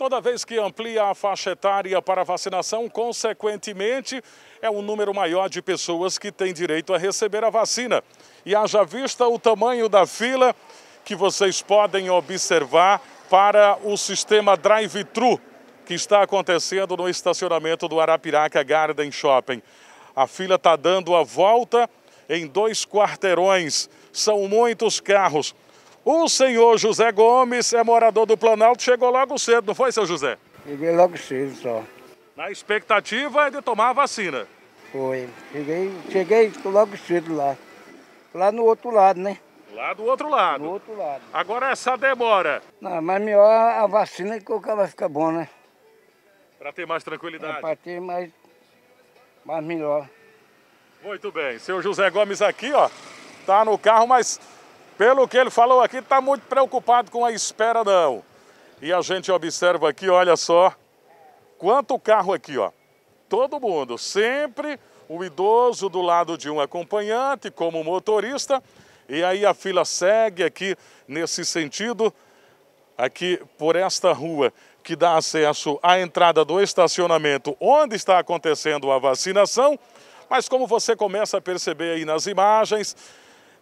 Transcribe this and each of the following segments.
Toda vez que amplia a faixa etária para vacinação, consequentemente, é um número maior de pessoas que têm direito a receber a vacina. E haja vista o tamanho da fila que vocês podem observar para o sistema drive-thru que está acontecendo no estacionamento do Arapiraca Garden Shopping. A fila está dando a volta em dois quarteirões. São muitos carros. O senhor José Gomes é morador do Planalto, chegou logo cedo, não foi, seu José? Cheguei logo cedo só. Na expectativa é de tomar a vacina? Foi. Cheguei, cheguei logo cedo lá. Lá no outro lado, né? Lá do outro lado. Do outro lado. Agora essa demora. Não, mas melhor a vacina que o cara vai ficar bom, né? Para ter mais tranquilidade. É, para ter mais, mais melhor. Muito bem. Seu José Gomes aqui, ó, tá no carro, mas pelo que ele falou aqui, está muito preocupado com a espera não. E a gente observa aqui, olha só, quanto carro aqui, ó. Todo mundo, sempre o idoso do lado de um acompanhante, como motorista, e aí a fila segue aqui nesse sentido, aqui por esta rua que dá acesso à entrada do estacionamento onde está acontecendo a vacinação. Mas como você começa a perceber aí nas imagens,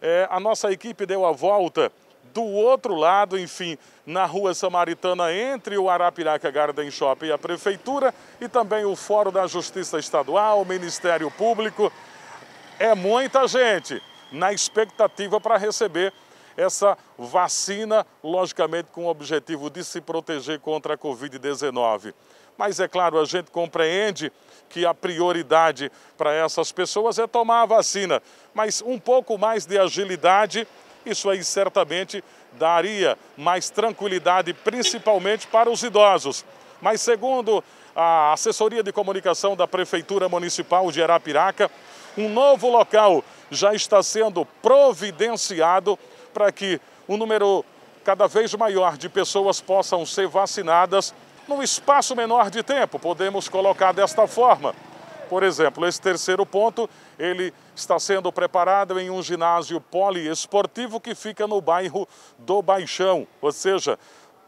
é, a nossa equipe deu a volta do outro lado, enfim, na Rua Samaritana, entre o Arapiraca Garden Shop e a Prefeitura, e também o Fórum da Justiça Estadual, o Ministério Público. É muita gente na expectativa para receber essa vacina, logicamente com o objetivo de se proteger contra a Covid-19. Mas é claro, a gente compreende que a prioridade para essas pessoas é tomar a vacina, mas um pouco mais de agilidade, isso aí certamente daria mais tranquilidade, principalmente para os idosos. Mas segundo a assessoria de comunicação da Prefeitura Municipal de Arapiraca, um novo local já está sendo providenciado para que um número cada vez maior de pessoas possam ser vacinadas num espaço menor de tempo, podemos colocar desta forma. Por exemplo, esse terceiro ponto, ele está sendo preparado em um ginásio poliesportivo que fica no bairro do Baixão, ou seja,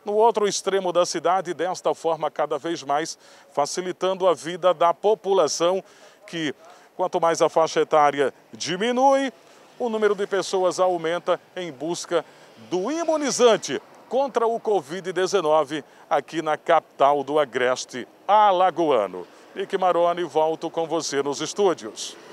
no outro extremo da cidade, desta forma cada vez mais facilitando a vida da população que quanto mais a faixa etária diminui, o número de pessoas aumenta em busca do imunizante contra o Covid-19 aqui na capital do Agreste, Alagoano. Nick Maroni, volto com você nos estúdios.